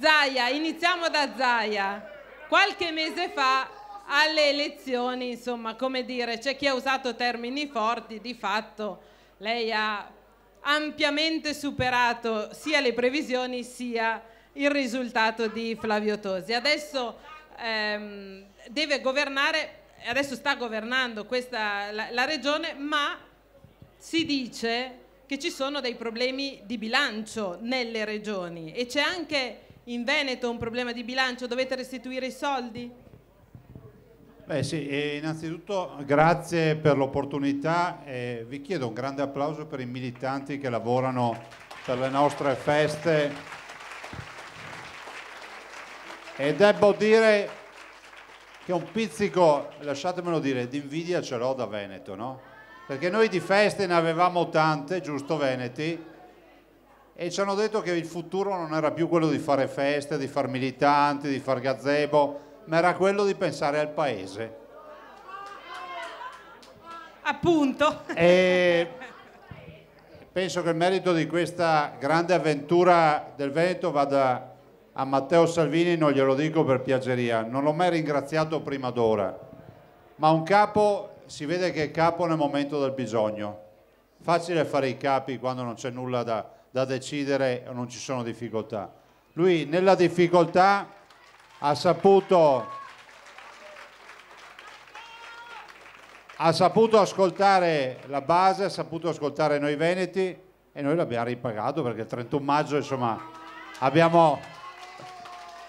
Zaia, iniziamo da Zaia. Qualche mese fa alle elezioni, insomma, come dire, c'è chi ha usato termini forti, di fatto lei ha ampiamente superato sia le previsioni sia il risultato di Flavio Tosi. Adesso ehm, deve governare, adesso sta governando questa, la, la regione, ma si dice che ci sono dei problemi di bilancio nelle regioni e c'è anche in Veneto un problema di bilancio, dovete restituire i soldi? Beh sì, innanzitutto grazie per l'opportunità e vi chiedo un grande applauso per i militanti che lavorano per le nostre feste e devo dire che un pizzico, lasciatemelo dire, di invidia ce l'ho da Veneto, no? Perché noi di feste ne avevamo tante, giusto Veneti, e ci hanno detto che il futuro non era più quello di fare feste, di far militanti, di far gazebo, ma era quello di pensare al paese. Appunto. E penso che il merito di questa grande avventura del Veneto vada a Matteo Salvini, non glielo dico per piaceria, non l'ho mai ringraziato prima d'ora, ma un capo si vede che è capo nel momento del bisogno. Facile fare i capi quando non c'è nulla da da decidere o non ci sono difficoltà. Lui nella difficoltà ha saputo, ha saputo ascoltare la base, ha saputo ascoltare noi veneti e noi l'abbiamo ripagato perché il 31 maggio insomma abbiamo,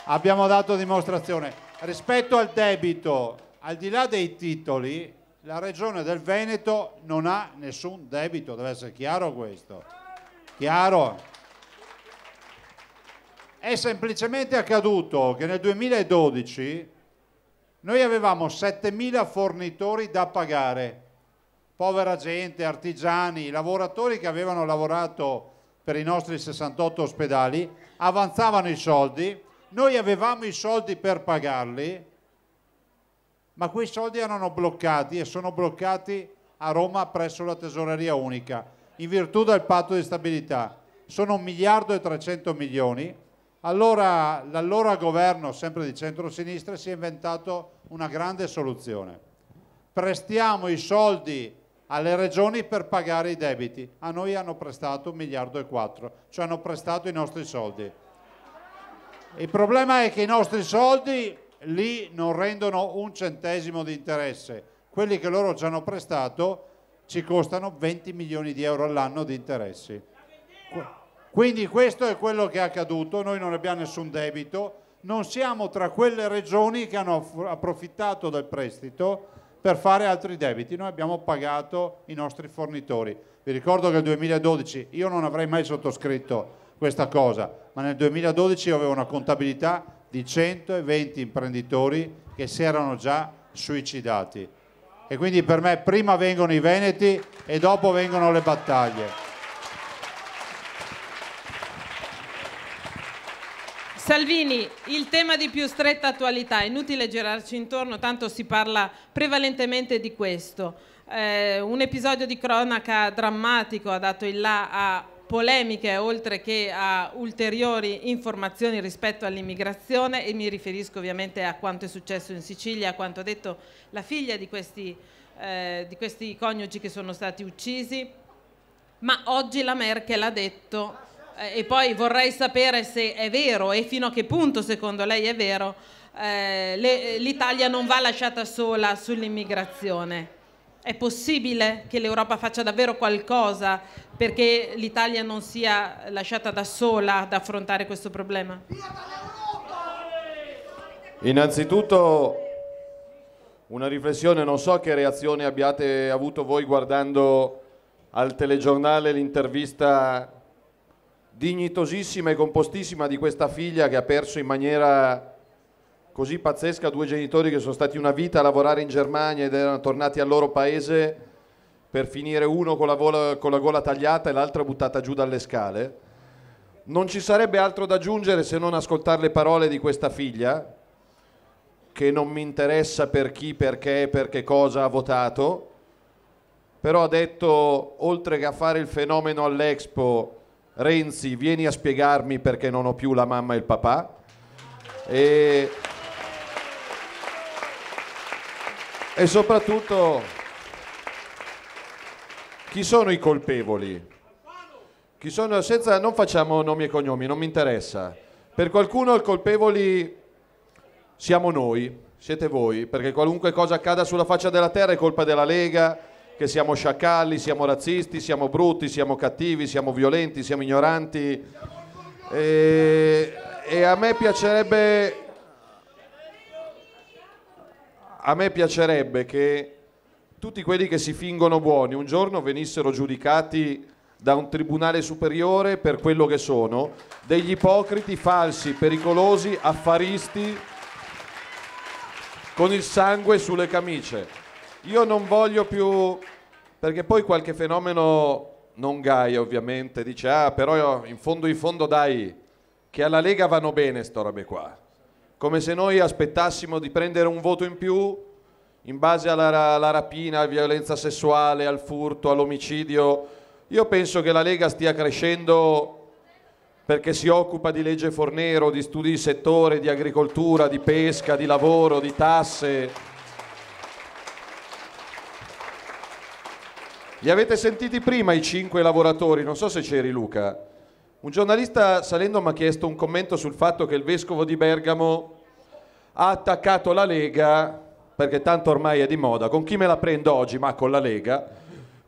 abbiamo dato dimostrazione. Rispetto al debito, al di là dei titoli, la regione del Veneto non ha nessun debito, deve essere chiaro questo. Chiaro? È semplicemente accaduto che nel 2012 noi avevamo 7.000 fornitori da pagare, povera gente, artigiani, lavoratori che avevano lavorato per i nostri 68 ospedali, avanzavano i soldi, noi avevamo i soldi per pagarli, ma quei soldi erano bloccati e sono bloccati a Roma presso la tesoreria unica in virtù del patto di stabilità. Sono 1 miliardo e 300 milioni. Allora l'allora governo, sempre di centrosinistra, si è inventato una grande soluzione. Prestiamo i soldi alle regioni per pagare i debiti. A noi hanno prestato 1 miliardo e 4, cioè hanno prestato i nostri soldi. Il problema è che i nostri soldi lì non rendono un centesimo di interesse. Quelli che loro ci hanno prestato ci costano 20 milioni di euro all'anno di interessi. Quindi questo è quello che è accaduto, noi non abbiamo nessun debito, non siamo tra quelle regioni che hanno approfittato del prestito per fare altri debiti, noi abbiamo pagato i nostri fornitori. Vi ricordo che nel 2012 io non avrei mai sottoscritto questa cosa, ma nel 2012 io avevo una contabilità di 120 imprenditori che si erano già suicidati e quindi per me prima vengono i Veneti e dopo vengono le battaglie. Salvini, il tema di più stretta attualità, è inutile girarci intorno, tanto si parla prevalentemente di questo. Eh, un episodio di cronaca drammatico ha dato il là a polemiche oltre che a ulteriori informazioni rispetto all'immigrazione e mi riferisco ovviamente a quanto è successo in Sicilia, a quanto ha detto la figlia di questi, eh, di questi coniugi che sono stati uccisi, ma oggi la Merkel ha detto eh, e poi vorrei sapere se è vero e fino a che punto secondo lei è vero eh, l'Italia non va lasciata sola sull'immigrazione. È possibile che l'Europa faccia davvero qualcosa perché l'Italia non sia lasciata da sola ad affrontare questo problema? Innanzitutto una riflessione, non so che reazione abbiate avuto voi guardando al telegiornale l'intervista dignitosissima e compostissima di questa figlia che ha perso in maniera così pazzesca due genitori che sono stati una vita a lavorare in Germania ed erano tornati al loro paese per finire uno con la, vola, con la gola tagliata e l'altra buttata giù dalle scale. Non ci sarebbe altro da aggiungere se non ascoltare le parole di questa figlia, che non mi interessa per chi, perché, per che cosa ha votato, però ha detto, oltre che a fare il fenomeno all'Expo, Renzi, vieni a spiegarmi perché non ho più la mamma e il papà. E E soprattutto chi sono i colpevoli? Chi sono, senza, non facciamo nomi e cognomi, non mi interessa. Per qualcuno i colpevoli siamo noi, siete voi, perché qualunque cosa accada sulla faccia della terra è colpa della Lega, che siamo sciacalli, siamo razzisti, siamo brutti, siamo cattivi, siamo violenti, siamo ignoranti. E, e a me piacerebbe a me piacerebbe che tutti quelli che si fingono buoni un giorno venissero giudicati da un tribunale superiore per quello che sono, degli ipocriti falsi, pericolosi, affaristi con il sangue sulle camicie. Io non voglio più, perché poi qualche fenomeno non gaia ovviamente dice ah però in fondo in fondo dai che alla Lega vanno bene sto robe qua come se noi aspettassimo di prendere un voto in più in base alla, alla rapina, alla violenza sessuale, al furto, all'omicidio. Io penso che la Lega stia crescendo perché si occupa di legge Fornero, di studi di settore, di agricoltura, di pesca, di lavoro, di tasse. Li avete sentiti prima i cinque lavoratori, non so se c'eri Luca. Un giornalista salendo mi ha chiesto un commento sul fatto che il vescovo di Bergamo ha attaccato la Lega, perché tanto ormai è di moda, con chi me la prendo oggi? Ma con la Lega,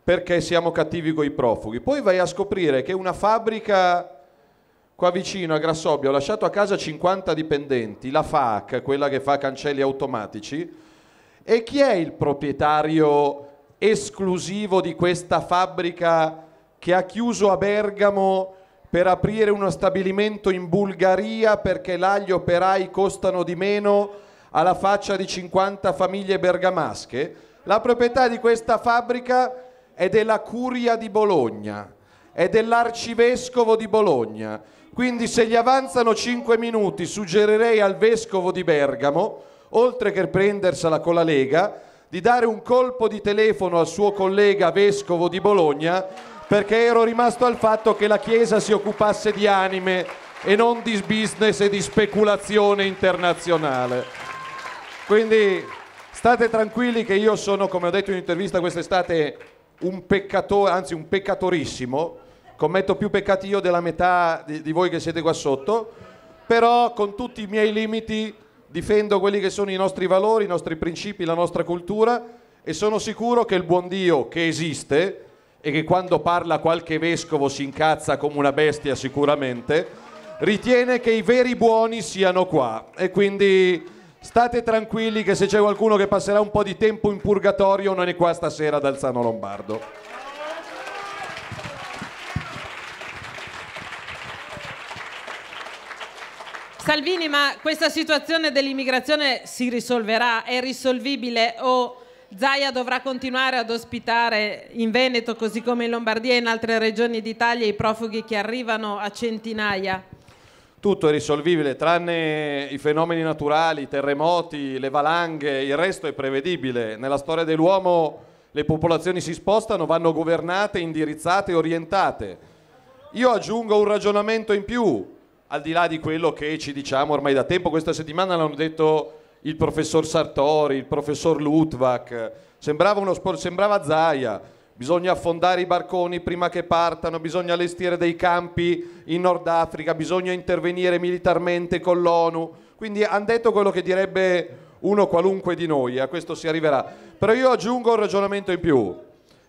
perché siamo cattivi con i profughi. Poi vai a scoprire che una fabbrica qua vicino a Grassobbio ha lasciato a casa 50 dipendenti, la FAC, quella che fa cancelli automatici, e chi è il proprietario esclusivo di questa fabbrica che ha chiuso a Bergamo per aprire uno stabilimento in Bulgaria perché là gli operai costano di meno alla faccia di 50 famiglie bergamasche. La proprietà di questa fabbrica è della Curia di Bologna, è dell'arcivescovo di Bologna. Quindi se gli avanzano 5 minuti suggerirei al vescovo di Bergamo, oltre che prendersela con la Lega, di dare un colpo di telefono al suo collega vescovo di Bologna perché ero rimasto al fatto che la Chiesa si occupasse di anime e non di business e di speculazione internazionale. Quindi state tranquilli che io sono, come ho detto in un'intervista quest'estate, un peccatore, anzi un peccatorissimo, commetto più peccati io della metà di, di voi che siete qua sotto, però con tutti i miei limiti difendo quelli che sono i nostri valori, i nostri principi, la nostra cultura e sono sicuro che il buon Dio che esiste, e che quando parla qualche vescovo si incazza come una bestia sicuramente, ritiene che i veri buoni siano qua e quindi state tranquilli che se c'è qualcuno che passerà un po' di tempo in purgatorio non è qua stasera ad Alzano Lombardo. Salvini, ma questa situazione dell'immigrazione si risolverà? È risolvibile o Zaia dovrà continuare ad ospitare in Veneto, così come in Lombardia e in altre regioni d'Italia, i profughi che arrivano a centinaia. Tutto è risolvibile, tranne i fenomeni naturali, i terremoti, le valanghe, il resto è prevedibile. Nella storia dell'uomo le popolazioni si spostano, vanno governate, indirizzate, orientate. Io aggiungo un ragionamento in più, al di là di quello che ci diciamo ormai da tempo, questa settimana l'hanno detto il professor Sartori, il professor Lutvak, sembrava, uno sport, sembrava Zaia, bisogna affondare i barconi prima che partano, bisogna allestire dei campi in Nord Africa, bisogna intervenire militarmente con l'ONU, quindi hanno detto quello che direbbe uno qualunque di noi, a questo si arriverà. Però io aggiungo un ragionamento in più.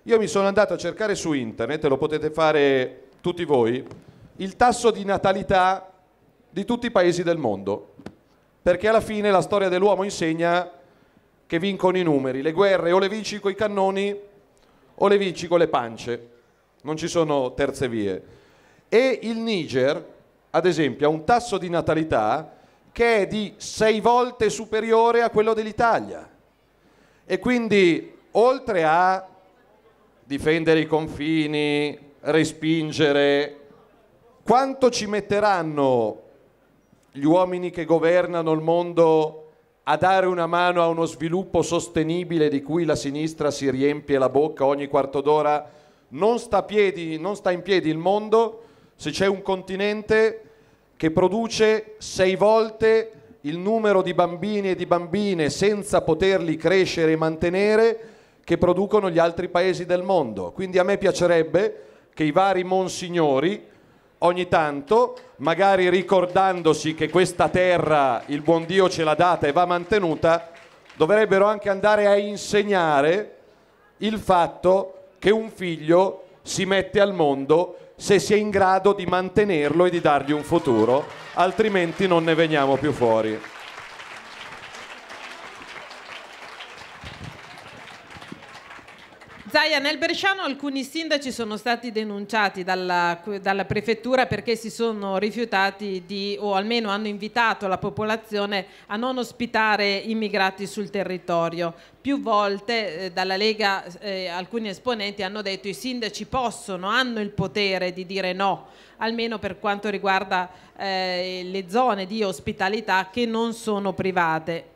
Io mi sono andato a cercare su internet, lo potete fare tutti voi, il tasso di natalità di tutti i paesi del mondo perché alla fine la storia dell'uomo insegna che vincono i numeri, le guerre o le vinci con i cannoni o le vinci con le pance, non ci sono terze vie. E il Niger, ad esempio, ha un tasso di natalità che è di sei volte superiore a quello dell'Italia. E quindi, oltre a difendere i confini, respingere, quanto ci metteranno gli uomini che governano il mondo a dare una mano a uno sviluppo sostenibile di cui la sinistra si riempie la bocca ogni quarto d'ora, non sta, piedi, non sta in piedi il mondo se c'è un continente che produce sei volte il numero di bambini e di bambine senza poterli crescere e mantenere che producono gli altri paesi del mondo. Quindi a me piacerebbe che i vari monsignori ogni tanto, magari ricordandosi che questa terra il buon Dio ce l'ha data e va mantenuta, dovrebbero anche andare a insegnare il fatto che un figlio si mette al mondo se si è in grado di mantenerlo e di dargli un futuro, altrimenti non ne veniamo più fuori. Zaia, nel Bresciano alcuni sindaci sono stati denunciati dalla, dalla, prefettura perché si sono rifiutati di, o almeno hanno invitato la popolazione a non ospitare immigrati sul territorio. Più volte eh, dalla Lega eh, alcuni esponenti hanno detto che i sindaci possono, hanno il potere di dire no, almeno per quanto riguarda eh, le zone di ospitalità che non sono private.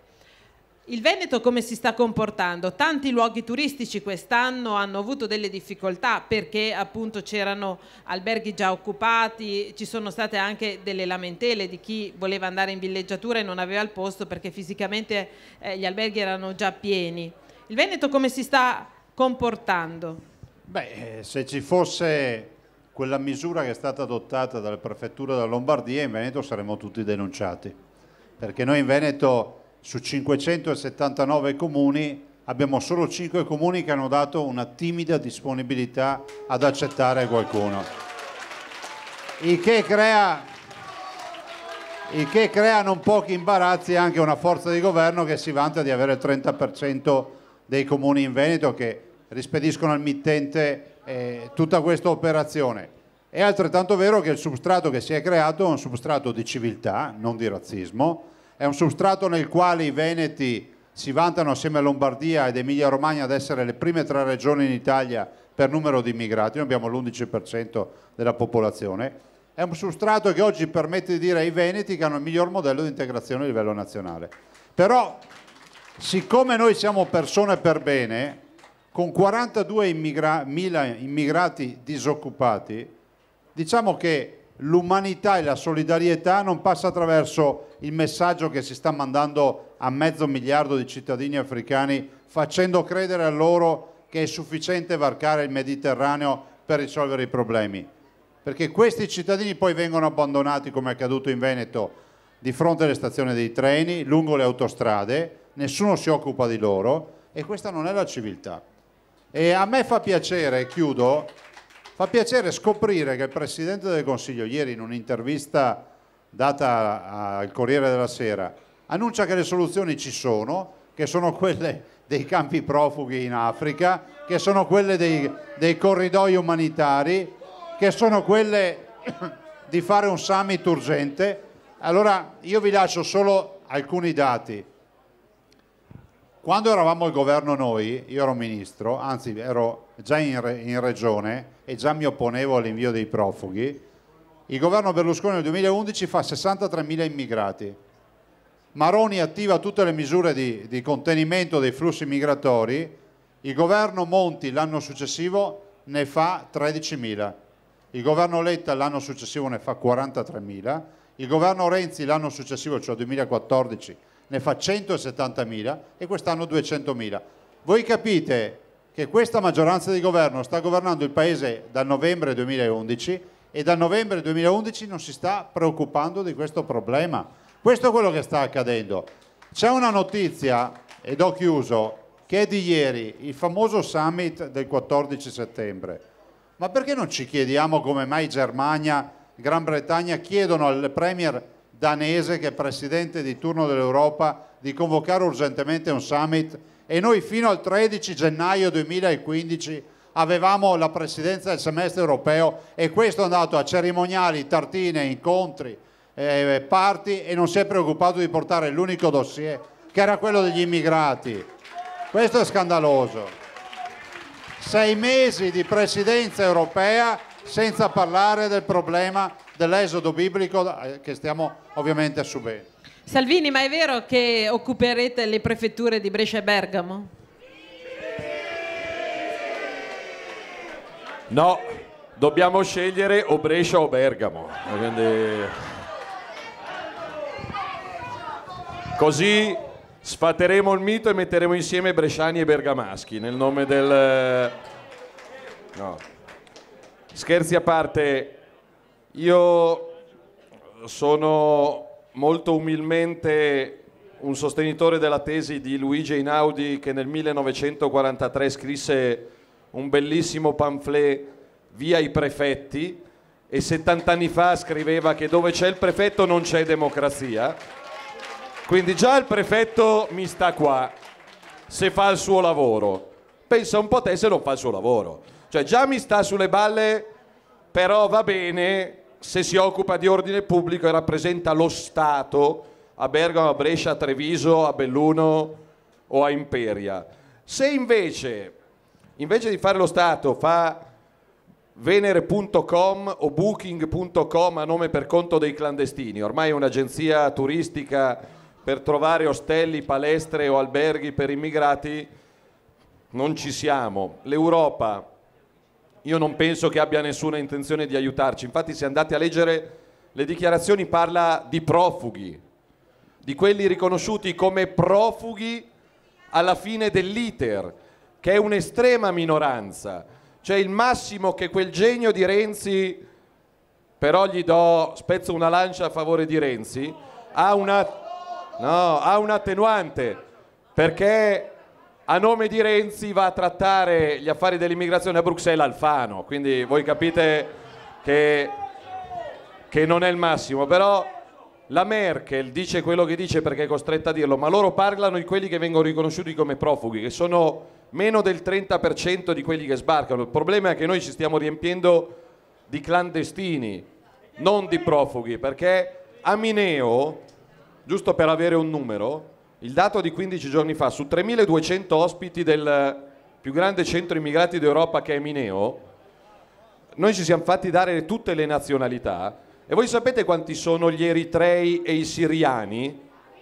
Il Veneto come si sta comportando? Tanti luoghi turistici quest'anno hanno avuto delle difficoltà perché appunto c'erano alberghi già occupati, ci sono state anche delle lamentele di chi voleva andare in villeggiatura e non aveva il posto perché fisicamente eh, gli alberghi erano già pieni. Il Veneto come si sta comportando? Beh, eh, se ci fosse quella misura che è stata adottata dalla prefettura della Lombardia, in Veneto saremmo tutti denunciati, perché noi in Veneto su 579 comuni abbiamo solo 5 comuni che hanno dato una timida disponibilità ad accettare qualcuno. Il che crea, il che crea non pochi imbarazzi anche una forza di governo che si vanta di avere il 30% dei comuni in Veneto che rispediscono al mittente eh, tutta questa operazione. È altrettanto vero che il substrato che si è creato è un substrato di civiltà, non di razzismo, è un substrato nel quale i Veneti si vantano assieme a Lombardia ed Emilia Romagna ad essere le prime tre regioni in Italia per numero di immigrati, noi abbiamo l'11% della popolazione. È un substrato che oggi permette di dire ai Veneti che hanno il miglior modello di integrazione a livello nazionale. Però, siccome noi siamo persone per bene, con 42.000 immigra immigrati disoccupati, diciamo che l'umanità e la solidarietà non passa attraverso il messaggio che si sta mandando a mezzo miliardo di cittadini africani facendo credere a loro che è sufficiente varcare il Mediterraneo per risolvere i problemi. Perché questi cittadini poi vengono abbandonati, come è accaduto in Veneto, di fronte alle stazioni dei treni, lungo le autostrade, nessuno si occupa di loro e questa non è la civiltà. E a me fa piacere, chiudo, fa piacere scoprire che il Presidente del Consiglio ieri in un'intervista data al Corriere della Sera, annuncia che le soluzioni ci sono, che sono quelle dei campi profughi in Africa, che sono quelle dei, dei corridoi umanitari, che sono quelle di fare un summit urgente. Allora io vi lascio solo alcuni dati. Quando eravamo al governo noi, io ero ministro, anzi ero già in, re, in regione e già mi opponevo all'invio dei profughi, il governo Berlusconi nel 2011 fa 63.000 immigrati. Maroni attiva tutte le misure di, di contenimento dei flussi migratori. Il governo Monti l'anno successivo ne fa 13.000. Il governo Letta l'anno successivo ne fa 43.000. Il governo Renzi l'anno successivo, cioè 2014, ne fa 170.000 e quest'anno 200.000. Voi capite che questa maggioranza di governo sta governando il Paese dal novembre 2011 e da novembre 2011 non si sta preoccupando di questo problema. Questo è quello che sta accadendo. C'è una notizia, ed ho chiuso, che è di ieri, il famoso summit del 14 settembre. Ma perché non ci chiediamo come mai Germania, Gran Bretagna chiedono al Premier danese, che è presidente di turno dell'Europa, di convocare urgentemente un summit e noi fino al 13 gennaio 2015 avevamo la presidenza del semestre europeo e questo è andato a cerimoniali, tartine, incontri, eh, parti e non si è preoccupato di portare l'unico dossier che era quello degli immigrati. Questo è scandaloso. Sei mesi di presidenza europea senza parlare del problema dell'esodo biblico eh, che stiamo ovviamente subendo. Salvini, ma è vero che occuperete le prefetture di Brescia e Bergamo? No, dobbiamo scegliere o Brescia o Bergamo. Quindi... Così sfateremo il mito e metteremo insieme bresciani e bergamaschi nel nome del... No. Scherzi a parte, io sono molto umilmente un sostenitore della tesi di Luigi Einaudi che nel 1943 scrisse un bellissimo pamphlet Via i prefetti e 70 anni fa scriveva che dove c'è il prefetto non c'è democrazia. Quindi già il prefetto mi sta qua se fa il suo lavoro. Pensa un po' te se non fa il suo lavoro. Cioè già mi sta sulle balle, però va bene se si occupa di ordine pubblico e rappresenta lo Stato a Bergamo, a Brescia, a Treviso, a Belluno o a Imperia. Se invece invece di fare lo Stato fa venere.com o booking.com a nome per conto dei clandestini, ormai è un'agenzia turistica per trovare ostelli, palestre o alberghi per immigrati, non ci siamo. L'Europa, io non penso che abbia nessuna intenzione di aiutarci, infatti se andate a leggere le dichiarazioni parla di profughi, di quelli riconosciuti come profughi alla fine dell'iter che è un'estrema minoranza, cioè il massimo che quel genio di Renzi, però gli do, spezzo una lancia a favore di Renzi, ha, una, no, ha un attenuante, perché a nome di Renzi va a trattare gli affari dell'immigrazione a Bruxelles Alfano, quindi voi capite che, che non è il massimo, però la Merkel dice quello che dice perché è costretta a dirlo, ma loro parlano di quelli che vengono riconosciuti come profughi, che sono meno del 30% di quelli che sbarcano. Il problema è che noi ci stiamo riempiendo di clandestini, non di profughi, perché a Mineo, giusto per avere un numero, il dato di 15 giorni fa, su 3.200 ospiti del più grande centro immigrati d'Europa che è Mineo, noi ci siamo fatti dare tutte le nazionalità e voi sapete quanti sono gli eritrei e i siriani,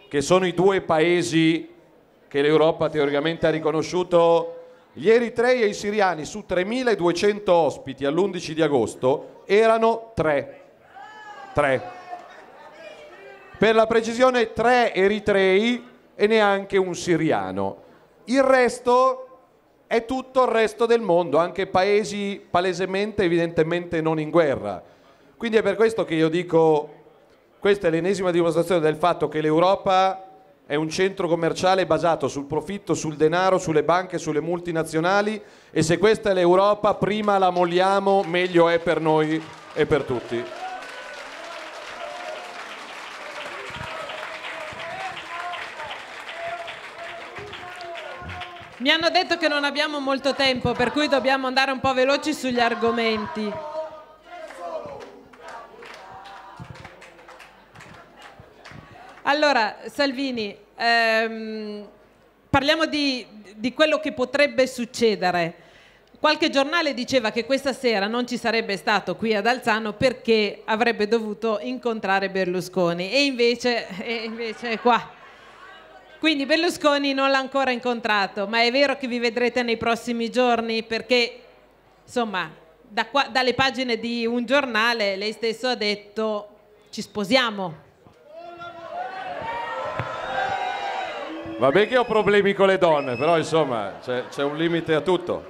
che sono i due paesi che l'Europa teoricamente ha riconosciuto? Gli eritrei e i siriani su 3.200 ospiti all'11 di agosto erano tre. Tre. Per la precisione tre eritrei e neanche un siriano. Il resto è tutto il resto del mondo, anche paesi palesemente, evidentemente non in guerra. Quindi è per questo che io dico, questa è l'ennesima dimostrazione del fatto che l'Europa è un centro commerciale basato sul profitto, sul denaro, sulle banche, sulle multinazionali e se questa è l'Europa prima la molliamo meglio è per noi e per tutti. Mi hanno detto che non abbiamo molto tempo, per cui dobbiamo andare un po' veloci sugli argomenti. Allora, Salvini, ehm, parliamo di, di quello che potrebbe succedere. Qualche giornale diceva che questa sera non ci sarebbe stato qui ad Alzano perché avrebbe dovuto incontrare Berlusconi e invece, e invece è qua. Quindi Berlusconi non l'ha ancora incontrato, ma è vero che vi vedrete nei prossimi giorni perché, insomma, da qua, dalle pagine di un giornale lei stesso ha detto ci sposiamo, Va bene che ho problemi con le donne, però insomma c'è, un limite a tutto.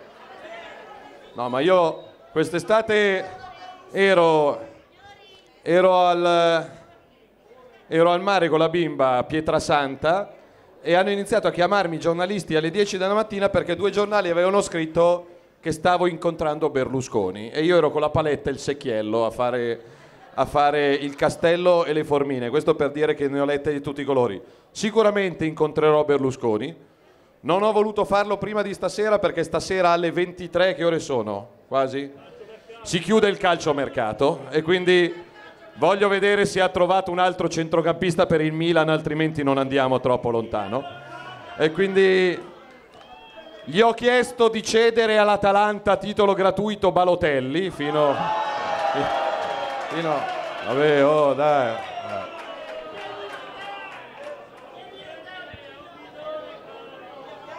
No, ma io quest'estate ero, ero, al, ero al mare con la bimba a Pietrasanta e hanno iniziato a chiamarmi i giornalisti alle 10 della mattina perché due giornali avevano scritto che stavo incontrando Berlusconi e io ero con la paletta e il secchiello a fare a fare il castello e le formine, questo per dire che ne ho lette di tutti i colori. Sicuramente incontrerò Berlusconi, non ho voluto farlo prima di stasera perché stasera alle 23 che ore sono? Quasi? Si chiude il calciomercato e quindi voglio vedere se ha trovato un altro centrocampista per il Milan, altrimenti non andiamo troppo lontano. E quindi gli ho chiesto di cedere all'Atalanta titolo gratuito Balotelli fino... A... Fino... Vabbè, oh, dai.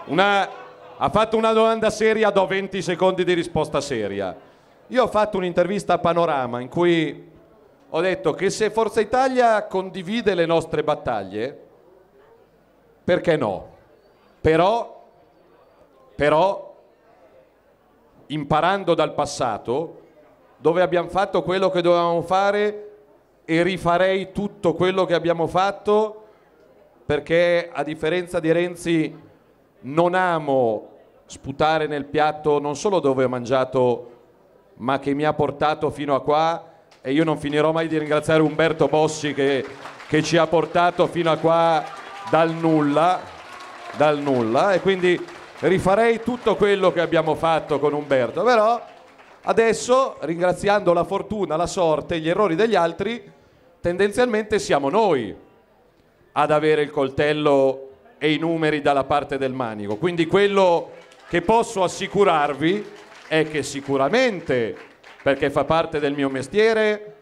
Una... Ha fatto una domanda seria, do 20 secondi di risposta seria. Io ho fatto un'intervista a Panorama in cui ho detto che se Forza Italia condivide le nostre battaglie, perché no? Però, però imparando dal passato, dove abbiamo fatto quello che dovevamo fare e rifarei tutto quello che abbiamo fatto perché a differenza di Renzi non amo sputare nel piatto non solo dove ho mangiato ma che mi ha portato fino a qua e io non finirò mai di ringraziare Umberto Bossi che, che ci ha portato fino a qua dal nulla, dal nulla e quindi rifarei tutto quello che abbiamo fatto con Umberto però Adesso, ringraziando la fortuna, la sorte, gli errori degli altri, tendenzialmente siamo noi ad avere il coltello e i numeri dalla parte del manico. Quindi quello che posso assicurarvi è che sicuramente, perché fa parte del mio mestiere,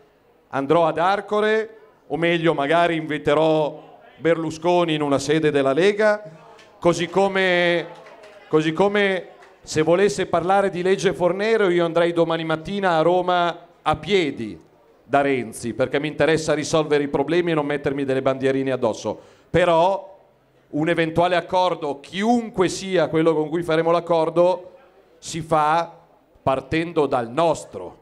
andrò ad Arcore, o meglio magari inviterò Berlusconi in una sede della Lega, così come, così come se volesse parlare di legge Fornero io andrei domani mattina a Roma a piedi da Renzi perché mi interessa risolvere i problemi e non mettermi delle bandierine addosso. Però un eventuale accordo, chiunque sia quello con cui faremo l'accordo, si fa partendo dal nostro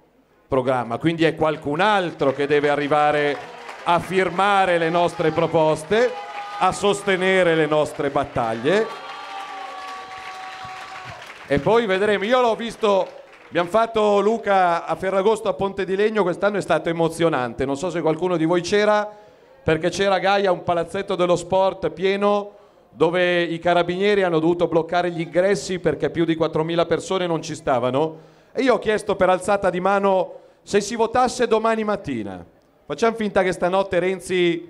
programma. Quindi è qualcun altro che deve arrivare a firmare le nostre proposte, a sostenere le nostre battaglie e poi vedremo. Io l'ho visto, abbiamo fatto Luca a Ferragosto a Ponte di Legno, quest'anno è stato emozionante, non so se qualcuno di voi c'era, perché c'era Gaia un palazzetto dello sport pieno dove i carabinieri hanno dovuto bloccare gli ingressi perché più di 4.000 persone non ci stavano e io ho chiesto per alzata di mano se si votasse domani mattina. Facciamo finta che stanotte Renzi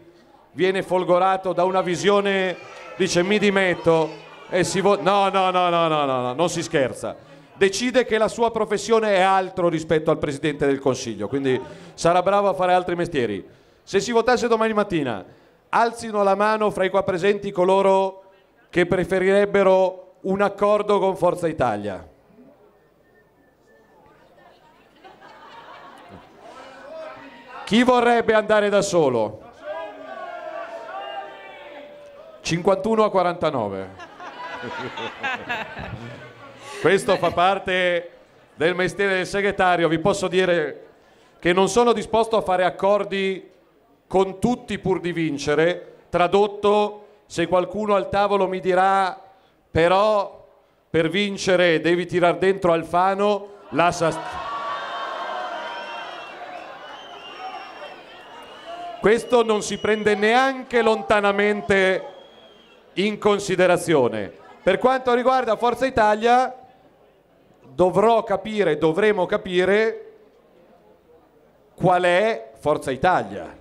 viene folgorato da una visione, dice mi dimetto, e si vota. No, no, no, no, no, no, no, non si scherza. Decide che la sua professione è altro rispetto al presidente del consiglio, quindi sarà bravo a fare altri mestieri. Se si votasse domani mattina, alzino la mano fra i qua presenti coloro che preferirebbero un accordo con Forza Italia. Chi vorrebbe andare da solo? 51 a 49. Questo fa parte del mestiere del segretario, vi posso dire che non sono disposto a fare accordi con tutti pur di vincere, tradotto se qualcuno al tavolo mi dirà però per vincere devi tirare dentro Alfano, lascia... Questo non si prende neanche lontanamente in considerazione. Per quanto riguarda Forza Italia, dovrò capire, dovremo capire qual è Forza Italia.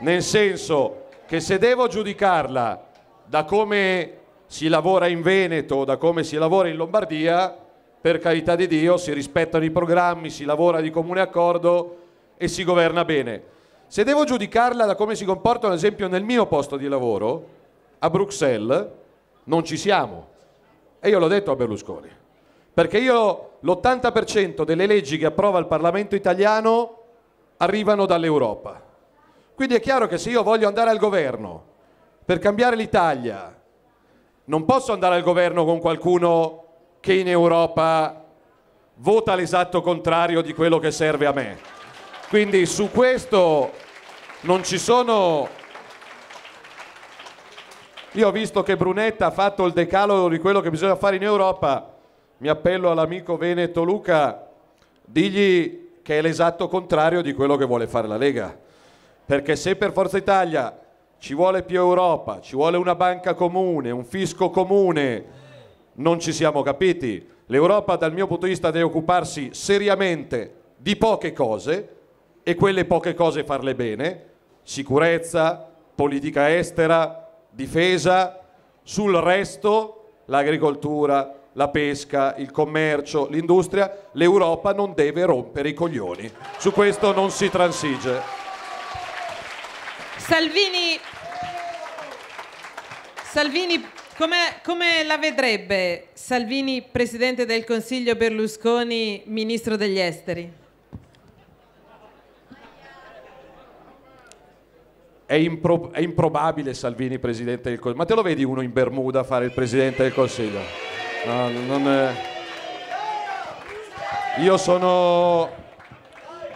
Nel senso che se devo giudicarla da come si lavora in Veneto, da come si lavora in Lombardia, per carità di Dio, si rispettano i programmi, si lavora di comune accordo e si governa bene. Se devo giudicarla da come si comporta, ad esempio, nel mio posto di lavoro, a Bruxelles, non ci siamo. E io l'ho detto a Berlusconi, perché io l'80% delle leggi che approva il Parlamento italiano arrivano dall'Europa. Quindi è chiaro che se io voglio andare al governo per cambiare l'Italia, non posso andare al governo con qualcuno che in Europa vota l'esatto contrario di quello che serve a me. Quindi su questo non ci sono io ho visto che Brunetta ha fatto il decalogo di quello che bisogna fare in Europa. Mi appello all'amico Veneto Luca, digli che è l'esatto contrario di quello che vuole fare la Lega. Perché se per Forza Italia ci vuole più Europa, ci vuole una banca comune, un fisco comune, non ci siamo capiti. L'Europa dal mio punto di vista deve occuparsi seriamente di poche cose e quelle poche cose farle bene, sicurezza, politica estera, difesa, sul resto l'agricoltura, la pesca, il commercio, l'industria, l'Europa non deve rompere i coglioni. Su questo non si transige. Salvini, Salvini come, come la vedrebbe Salvini Presidente del Consiglio Berlusconi Ministro degli Esteri? è, impro- è improbabile Salvini presidente del Consiglio. Ma te lo vedi uno in Bermuda fare il presidente del Consiglio? No, non è... Io sono...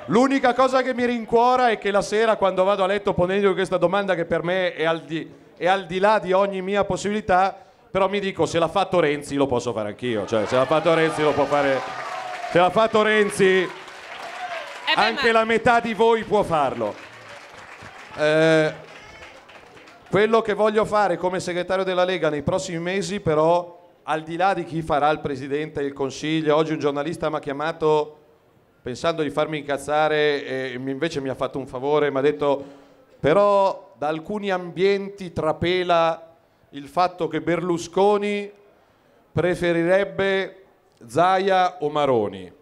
L'unica cosa che mi rincuora è che la sera quando vado a letto ponendo questa domanda che per me è al, di, è al di, là di ogni mia possibilità, però mi dico se l'ha fatto Renzi lo posso fare anch'io, cioè se l'ha fatto Renzi lo può fare... Se l'ha fatto Renzi eh beh, anche ma... la metà di voi può farlo. Eh, quello che voglio fare come segretario della Lega nei prossimi mesi, però, al di là di chi farà il presidente e il consiglio, oggi un giornalista mi ha chiamato pensando di farmi incazzare e invece mi ha fatto un favore, mi ha detto però da alcuni ambienti trapela il fatto che Berlusconi preferirebbe Zaia o Maroni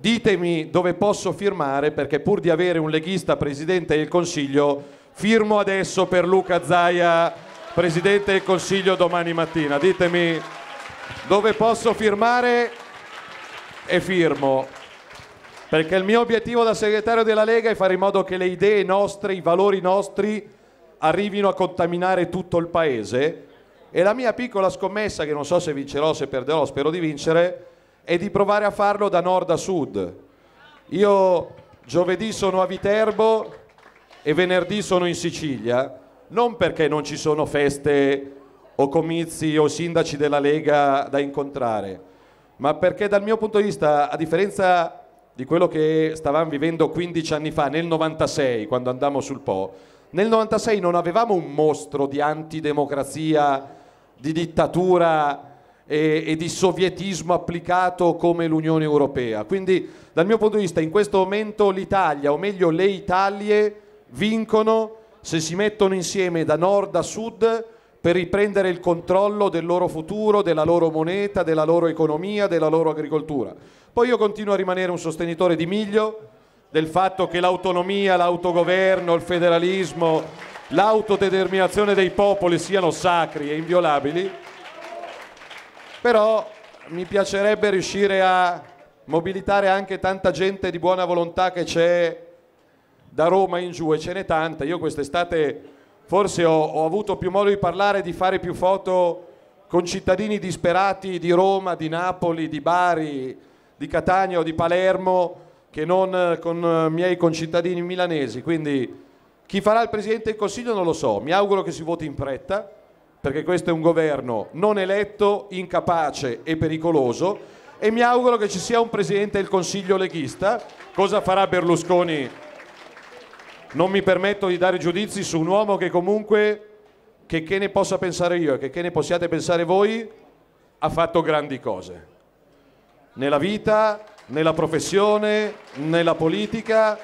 ditemi dove posso firmare perché pur di avere un leghista presidente del Consiglio, firmo adesso per Luca Zaia presidente del Consiglio domani mattina. Ditemi dove posso firmare e firmo. Perché il mio obiettivo da segretario della Lega è fare in modo che le idee nostre, i valori nostri arrivino a contaminare tutto il paese e la mia piccola scommessa che non so se vincerò, se perderò, spero di vincere, e di provare a farlo da nord a sud. Io giovedì sono a Viterbo e venerdì sono in Sicilia, non perché non ci sono feste o comizi o sindaci della Lega da incontrare, ma perché dal mio punto di vista, a differenza di quello che stavamo vivendo 15 anni fa, nel 96, quando andammo sul Po, nel 96 non avevamo un mostro di antidemocrazia, di dittatura e, e di sovietismo applicato come l'Unione Europea. Quindi dal mio punto di vista in questo momento l'Italia, o meglio le Italie, vincono se si mettono insieme da nord a sud per riprendere il controllo del loro futuro, della loro moneta, della loro economia, della loro agricoltura. Poi io continuo a rimanere un sostenitore di Miglio, del fatto che l'autonomia, l'autogoverno, il federalismo, l'autodeterminazione dei popoli siano sacri e inviolabili però mi piacerebbe riuscire a mobilitare anche tanta gente di buona volontà che c'è da Roma in giù e ce n'è tanta. Io quest'estate forse ho, ho avuto più modo di parlare, di fare più foto con cittadini disperati di Roma, di Napoli, di Bari, di Catania o di Palermo che non eh, con i eh, miei concittadini milanesi. Quindi chi farà il Presidente del Consiglio non lo so, mi auguro che si voti in fretta perché questo è un governo non eletto, incapace e pericoloso e mi auguro che ci sia un presidente del Consiglio leghista. Cosa farà Berlusconi? Non mi permetto di dare giudizi su un uomo che comunque, che, che ne possa pensare io e che, che ne possiate pensare voi, ha fatto grandi cose. Nella vita, nella professione, nella politica,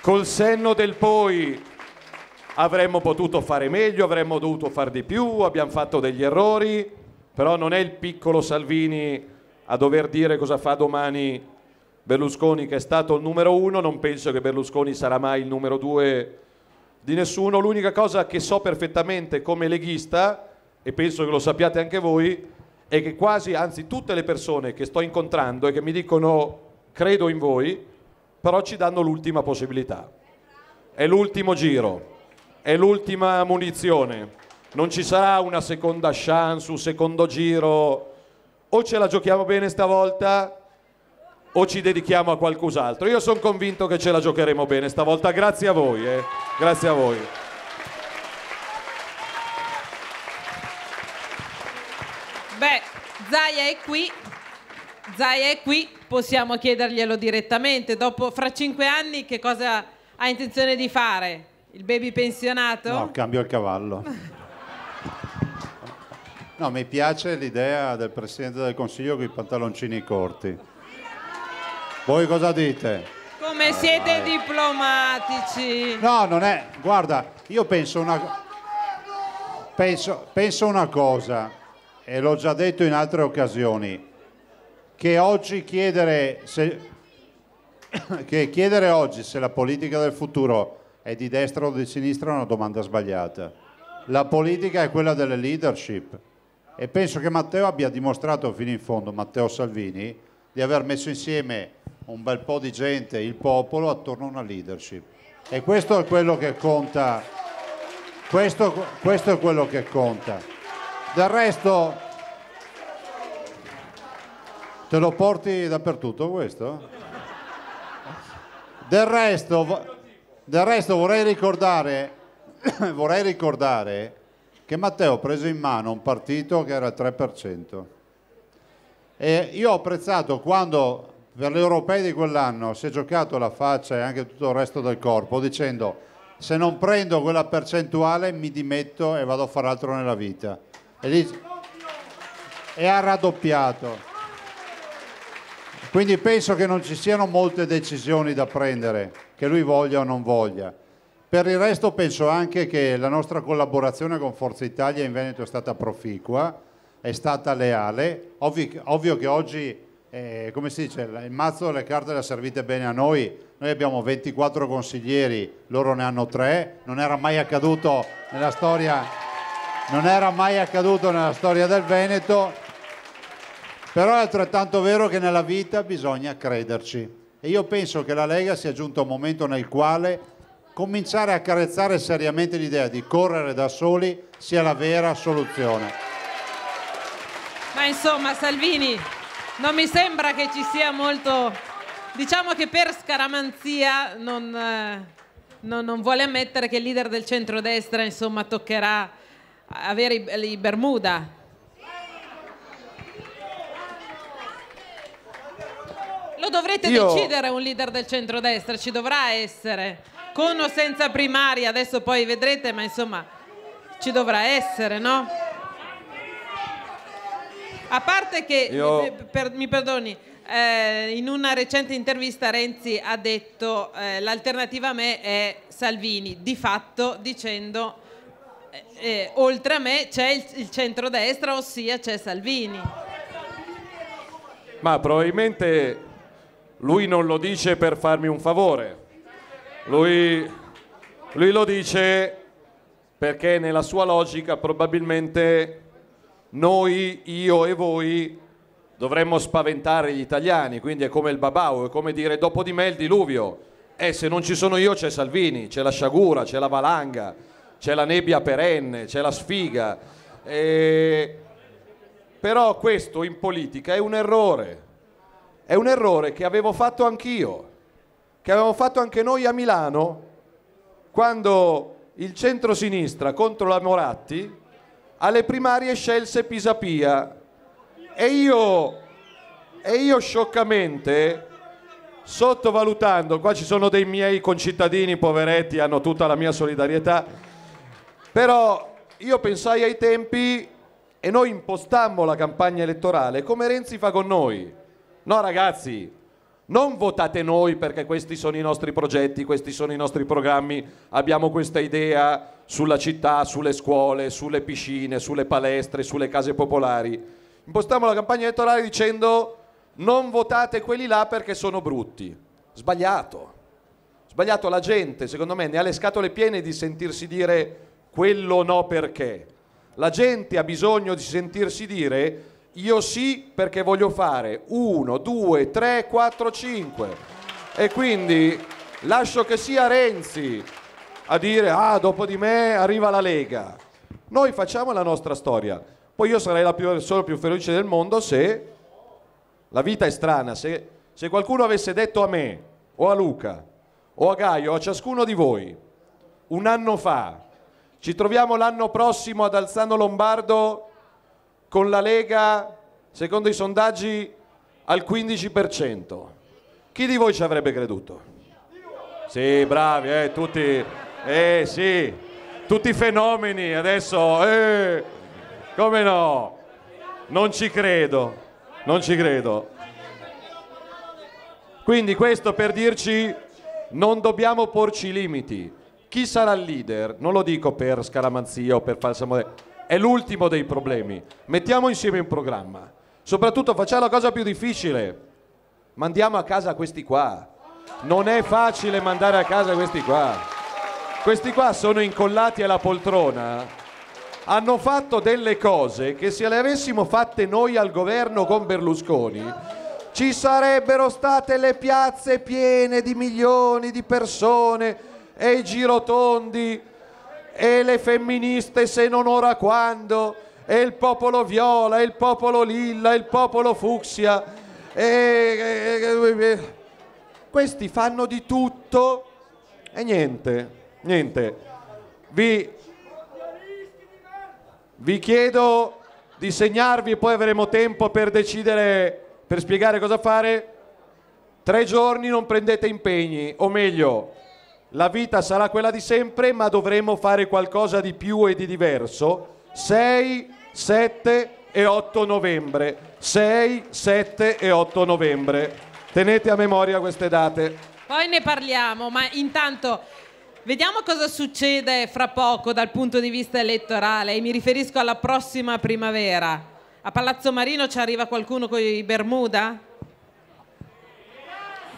col senno del poi avremmo potuto fare meglio, avremmo dovuto fare di più, abbiamo fatto degli errori, però non è il piccolo Salvini a dover dire cosa fa domani Berlusconi che è stato il numero uno, non penso che Berlusconi sarà mai il numero due di nessuno, l'unica cosa che so perfettamente come leghista, e penso che lo sappiate anche voi, è che quasi, anzi tutte le persone che sto incontrando e che mi dicono credo in voi, però ci danno l'ultima possibilità. È l'ultimo giro è l'ultima munizione. Non ci sarà una seconda chance, un secondo giro. O ce la giochiamo bene stavolta o ci dedichiamo a qualcos'altro. Io sono convinto che ce la giocheremo bene stavolta. Grazie a voi. Eh. Grazie a voi. Beh, Zaia è qui, Zaia è qui, possiamo chiederglielo direttamente. Dopo, fra cinque anni, che cosa ha intenzione di fare? Il baby pensionato? No, cambio il cavallo. No, mi piace l'idea del Presidente del Consiglio con i pantaloncini corti. Voi cosa dite? Come vai, eh, siete vai. diplomatici? No, non è... Guarda, io penso una... Penso, penso una cosa, e l'ho già detto in altre occasioni, che oggi chiedere se, che chiedere oggi se la politica del futuro è di destra o di sinistra è una domanda sbagliata. La politica è quella delle leadership e penso che Matteo abbia dimostrato fino in fondo, Matteo Salvini, di aver messo insieme un bel po' di gente, il popolo, attorno a una leadership. E questo è quello che conta. Questo, questo è quello che conta. Del resto, te lo porti dappertutto questo? Del resto... Del resto vorrei ricordare, vorrei ricordare che Matteo ha preso in mano un partito che era il 3%. E io ho apprezzato quando per le europee di quell'anno si è giocato la faccia e anche tutto il resto del corpo dicendo se non prendo quella percentuale mi dimetto e vado a fare altro nella vita. E, lì... e ha raddoppiato. Quindi penso che non ci siano molte decisioni da prendere, che lui voglia o non voglia. Per il resto penso anche che la nostra collaborazione con Forza Italia in Veneto è stata proficua, è stata leale. Ovvio, ovvio che oggi, eh, come si dice, il mazzo delle carte le ha servite bene a noi. Noi abbiamo 24 consiglieri, loro ne hanno 3. Non era mai accaduto nella storia, mai accaduto nella storia del Veneto però è altrettanto vero che nella vita bisogna crederci. E io penso che la Lega sia giunto a un momento nel quale cominciare a carezzare seriamente l'idea di correre da soli sia la vera soluzione. Ma insomma, Salvini, non mi sembra che ci sia molto... Diciamo che per scaramanzia non, eh, non, non vuole ammettere che il leader del centrodestra insomma, toccherà avere i, i Bermuda Lo dovrete Io... decidere un leader del centrodestra, ci dovrà essere. Con o senza primaria, adesso poi vedrete, ma insomma ci dovrà essere, no? A parte che, Io... mi, per, mi perdoni, eh, in una recente intervista Renzi ha detto eh, l'alternativa a me è Salvini, di fatto dicendo eh, eh oltre a me c'è il, il centrodestra, ossia c'è Salvini. Ma probabilmente lui non lo dice per farmi un favore, lui, lui lo dice perché nella sua logica probabilmente noi, io e voi dovremmo spaventare gli italiani, quindi è come il babau, è come dire dopo di me il diluvio. e eh, se non ci sono io c'è Salvini, c'è la sciagura, c'è la valanga, c'è la nebbia perenne, c'è la sfiga. Eh, però questo in politica è un errore, è un errore che avevo fatto anch'io, che avevamo fatto anche noi a Milano, quando il centro-sinistra contro la Moratti alle primarie scelse Pisapia. E io, e io scioccamente, sottovalutando, qua ci sono dei miei concittadini poveretti, hanno tutta la mia solidarietà, però io pensai ai tempi e noi impostammo la campagna elettorale come Renzi fa con noi No ragazzi, non votate noi perché questi sono i nostri progetti, questi sono i nostri programmi, abbiamo questa idea sulla città, sulle scuole, sulle piscine, sulle palestre, sulle case popolari. Impostiamo la campagna elettorale dicendo non votate quelli là perché sono brutti. Sbagliato. Sbagliato la gente, secondo me, ne ha le scatole piene di sentirsi dire quello no perché. La gente ha bisogno di sentirsi dire io sì perché voglio fare 1, 2, 3, 4, 5. E quindi lascio che sia Renzi a dire ah dopo di me arriva la Lega. Noi facciamo la nostra storia. Poi io sarei la persona più felice del mondo se la vita è strana, se, se qualcuno avesse detto a me o a Luca o a Gaio, a ciascuno di voi, un anno fa, ci troviamo l'anno prossimo ad Alzano Lombardo con la Lega, secondo i sondaggi, al 15%. Chi di voi ci avrebbe creduto? Sì, bravi, eh, tutti, eh, sì, tutti fenomeni adesso, eh, come no? Non ci credo, non ci credo. Quindi questo per dirci non dobbiamo porci limiti. Chi sarà il leader? Non lo dico per scaramanzia o per falsa modella è l'ultimo dei problemi. Mettiamo insieme un programma. Soprattutto facciamo la cosa più difficile. Mandiamo a casa questi qua. Non è facile mandare a casa questi qua. Questi qua sono incollati alla poltrona. Hanno fatto delle cose che se le avessimo fatte noi al governo con Berlusconi, ci sarebbero state le piazze piene di milioni di persone e i girotondi e le femministe se non ora quando, e il popolo viola, e il popolo lilla, e il popolo fucsia. E, e, e, questi fanno di tutto e niente, niente. Vi, vi chiedo di segnarvi, poi avremo tempo per decidere, per spiegare cosa fare. Tre giorni non prendete impegni, o meglio, la vita sarà quella di sempre, ma dovremo fare qualcosa di più e di diverso. 6, 7 e 8 novembre. 6, 7 e 8 novembre. Tenete a memoria queste date. Poi ne parliamo, ma intanto vediamo cosa succede fra poco dal punto di vista elettorale e mi riferisco alla prossima primavera. A Palazzo Marino ci arriva qualcuno con i Bermuda?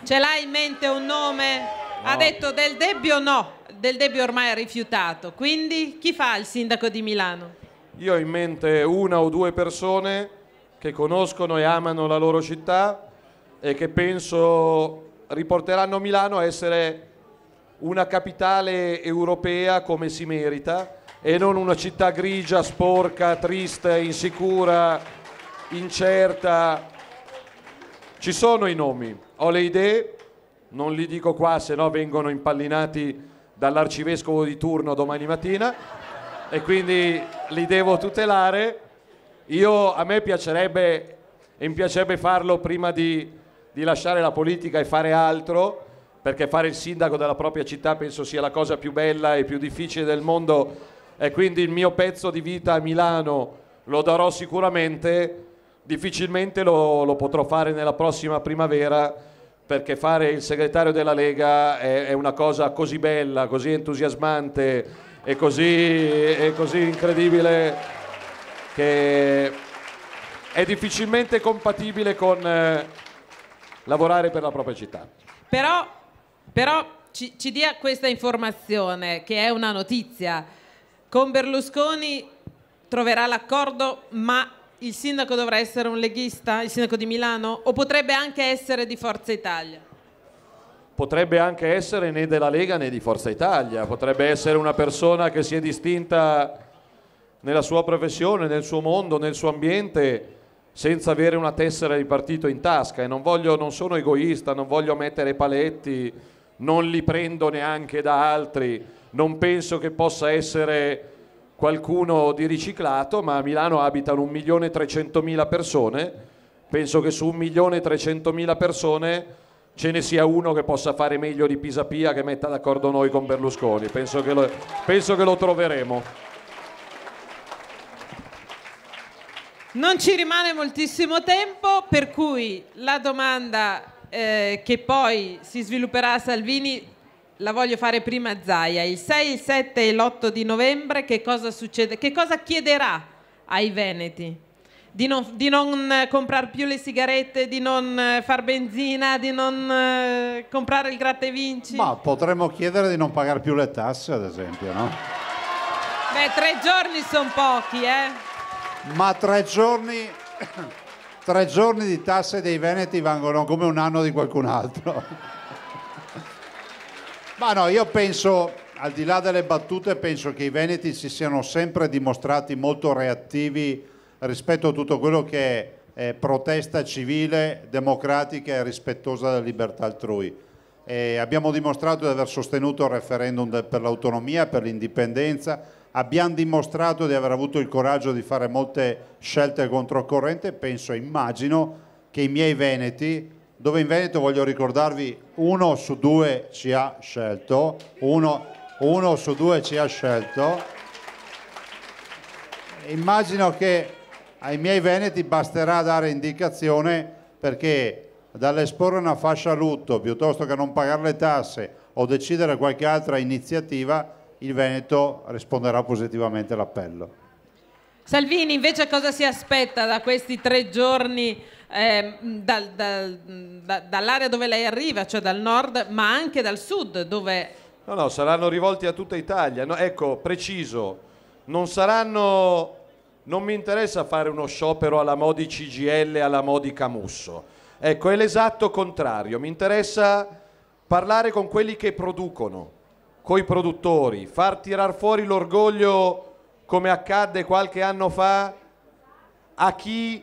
Ce l'hai in mente un nome? Ha oh. detto del Debbio no, del Debbio ormai ha rifiutato, quindi chi fa il sindaco di Milano? Io ho in mente una o due persone che conoscono e amano la loro città e che penso riporteranno Milano a essere una capitale europea come si merita e non una città grigia, sporca, triste, insicura, incerta. Ci sono i nomi, ho le idee, non li dico qua se no vengono impallinati dall'arcivescovo di turno domani mattina e quindi li devo tutelare. Io, a me piacerebbe e mi piacerebbe farlo prima di, di lasciare la politica e fare altro, perché fare il sindaco della propria città penso sia la cosa più bella e più difficile del mondo e quindi il mio pezzo di vita a Milano lo darò sicuramente, difficilmente lo, lo potrò fare nella prossima primavera perché fare il segretario della Lega è, è una cosa così bella, così entusiasmante e così, e così incredibile che è difficilmente compatibile con eh, lavorare per la propria città. Però, però ci, ci dia questa informazione, che è una notizia. Con Berlusconi troverà l'accordo, ma il sindaco dovrà essere un leghista, il sindaco di Milano, o potrebbe anche essere di Forza Italia? Potrebbe anche essere né della Lega né di Forza Italia, potrebbe essere una persona che si è distinta nella sua professione, nel suo mondo, nel suo ambiente, senza avere una tessera di partito in tasca. E non, voglio, non sono egoista, non voglio mettere paletti, non li prendo neanche da altri, non penso che possa essere qualcuno di riciclato, ma a Milano abitano 1.300.000 persone, penso che su 1.300.000 persone ce ne sia uno che possa fare meglio di Pisa Pia che metta d'accordo noi con Berlusconi, penso che lo, penso che lo troveremo. Non ci rimane moltissimo tempo, per cui la domanda eh, che poi si svilupperà a Salvini la voglio fare prima Zaia, il 6, il 7 e l'8 di novembre che cosa succede? Che cosa chiederà ai veneti? Di non, di non eh, comprare più le sigarette, di non eh, far benzina, di non eh, comprare il grattevinci? Ma potremmo chiedere di non pagare più le tasse, ad esempio, no? Beh, tre giorni sono pochi, eh? Ma tre giorni... tre giorni di tasse dei veneti vangono come un anno di qualcun altro. Ma no, io penso, al di là delle battute, penso che i Veneti si siano sempre dimostrati molto reattivi rispetto a tutto quello che è protesta civile, democratica e rispettosa della libertà altrui. E abbiamo dimostrato di aver sostenuto il referendum per l'autonomia, per l'indipendenza, abbiamo dimostrato di aver avuto il coraggio di fare molte scelte controcorrente, penso e immagino che i miei veneti dove in Veneto voglio ricordarvi uno su due ci ha scelto, uno, uno su due ci ha scelto. Immagino che ai miei veneti basterà dare indicazione perché dall'esporre una fascia a lutto piuttosto che non pagare le tasse o decidere qualche altra iniziativa, il Veneto risponderà positivamente all'appello. Salvini invece cosa si aspetta da questi tre giorni eh, dal, dal, da, dall'area dove lei arriva, cioè dal nord, ma anche dal sud dove... No, no, saranno rivolti a tutta Italia. No, ecco, preciso, non saranno... Non mi interessa fare uno sciopero alla Modi CGL, alla Modi Camusso. Ecco, è l'esatto contrario. Mi interessa parlare con quelli che producono, con i produttori, far tirar fuori l'orgoglio come accadde qualche anno fa a chi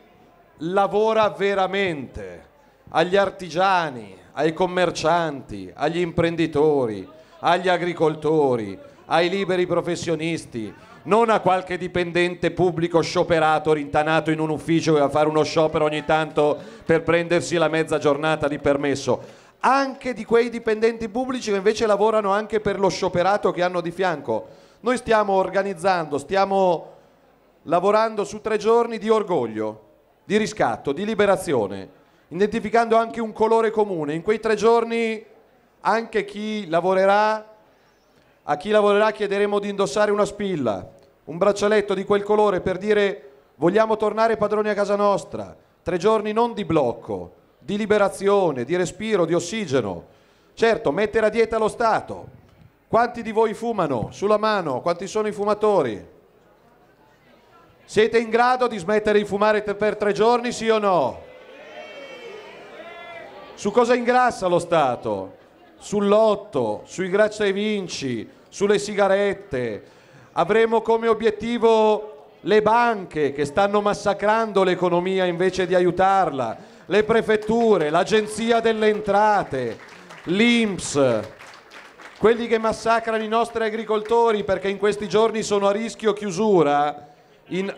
lavora veramente agli artigiani, ai commercianti, agli imprenditori, agli agricoltori, ai liberi professionisti, non a qualche dipendente pubblico scioperato, rintanato in un ufficio che va a fare uno sciopero ogni tanto per prendersi la mezza giornata di permesso anche di quei dipendenti pubblici che invece lavorano anche per lo scioperato che hanno di fianco. Noi stiamo organizzando, stiamo lavorando su tre giorni di orgoglio, di riscatto, di liberazione, identificando anche un colore comune. In quei tre giorni anche chi lavorerà, a chi lavorerà chiederemo di indossare una spilla, un braccialetto di quel colore per dire vogliamo tornare padroni a casa nostra. Tre giorni non di blocco, di liberazione, di respiro, di ossigeno. Certo, mettere a dieta lo Stato. Quanti di voi fumano? Sulla mano, quanti sono i fumatori? Siete in grado di smettere di fumare per tre giorni, sì o no? Su cosa ingrassa lo Stato? Sull'otto, sui grazie ai vinci, sulle sigarette. Avremo come obiettivo le banche che stanno massacrando l'economia invece di aiutarla, le prefetture, l'agenzia delle entrate, l'INPS, quelli che massacrano i nostri agricoltori perché in questi giorni sono a rischio chiusura in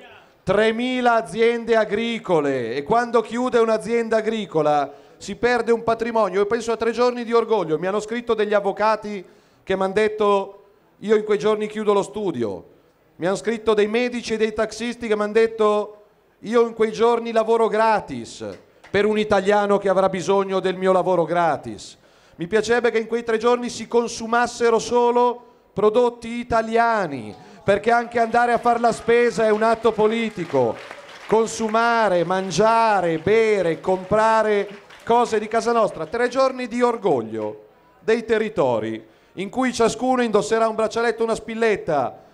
3.000 aziende agricole e quando chiude un'azienda agricola si perde un patrimonio. Io penso a tre giorni di orgoglio, mi hanno scritto degli avvocati che mi hanno detto io in quei giorni chiudo lo studio, mi hanno scritto dei medici e dei taxisti che mi hanno detto io in quei giorni lavoro gratis per un italiano che avrà bisogno del mio lavoro gratis. Mi piacerebbe che in quei tre giorni si consumassero solo prodotti italiani perché anche andare a fare la spesa è un atto politico. Consumare, mangiare, bere, comprare cose di casa nostra. Tre giorni di orgoglio dei territori in cui ciascuno indosserà un braccialetto, una spilletta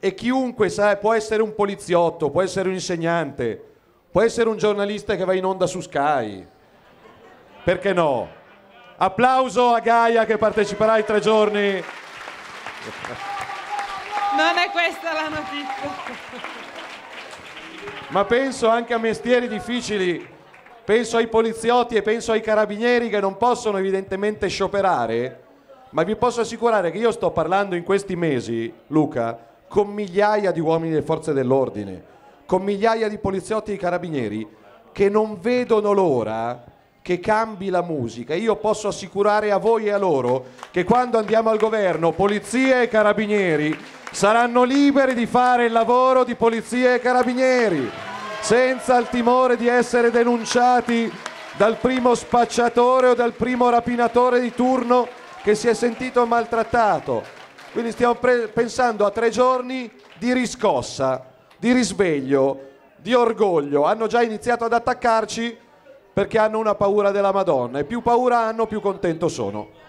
e chiunque sa, può essere un poliziotto, può essere un insegnante, può essere un giornalista che va in onda su Sky. Perché no? Applauso a Gaia che parteciperà ai tre giorni. Non è questa la notizia. Ma penso anche a mestieri difficili, penso ai poliziotti e penso ai carabinieri che non possono evidentemente scioperare, ma vi posso assicurare che io sto parlando in questi mesi, Luca, con migliaia di uomini delle forze dell'ordine, con migliaia di poliziotti e carabinieri che non vedono l'ora che cambi la musica. Io posso assicurare a voi e a loro che quando andiamo al governo, polizia e carabinieri saranno liberi di fare il lavoro di polizia e carabinieri, senza il timore di essere denunciati dal primo spacciatore o dal primo rapinatore di turno che si è sentito maltrattato. Quindi stiamo pensando a tre giorni di riscossa, di risveglio, di orgoglio. Hanno già iniziato ad attaccarci perché hanno una paura della Madonna e più paura hanno più contento sono.